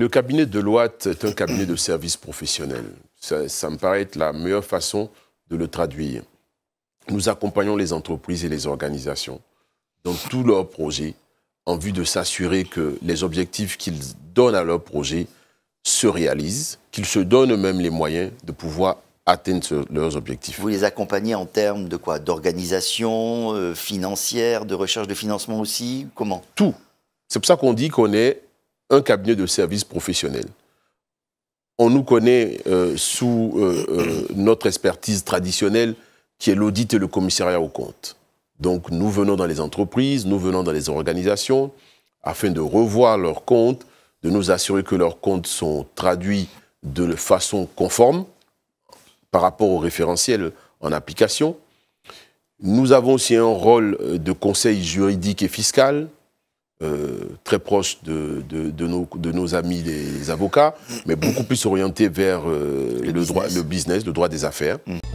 Le cabinet de Loate est un cabinet de services professionnels. Ça, me paraît être la meilleure façon de le traduire. Nous accompagnons les entreprises et les organisations dans tous leurs projets en vue de s'assurer que les objectifs qu'ils donnent à leur projet se réalisent, qu'ils se donnent eux-mêmes les moyens de pouvoir atteindre leurs objectifs. Vous les accompagnez en termes de quoi D'organisation euh, financière, de recherche de financement aussi Comment Tout. C'est pour ça qu'on dit qu'on est un cabinet de services professionnels. On nous connaît euh, sous euh, euh, notre expertise traditionnelle qui est l'audit et le commissariat aux comptes. Donc nous venons dans les entreprises, nous venons dans les organisations afin de revoir leurs comptes, de nous assurer que leurs comptes sont traduits de façon conforme par rapport au référentiel en application. Nous avons aussi un rôle de conseil juridique et fiscal euh, très proche de, de, nos, de, nos, amis les avocats, mm. mais beaucoup plus orienté vers euh, le, Droit, le business, le droit des affaires. Mm.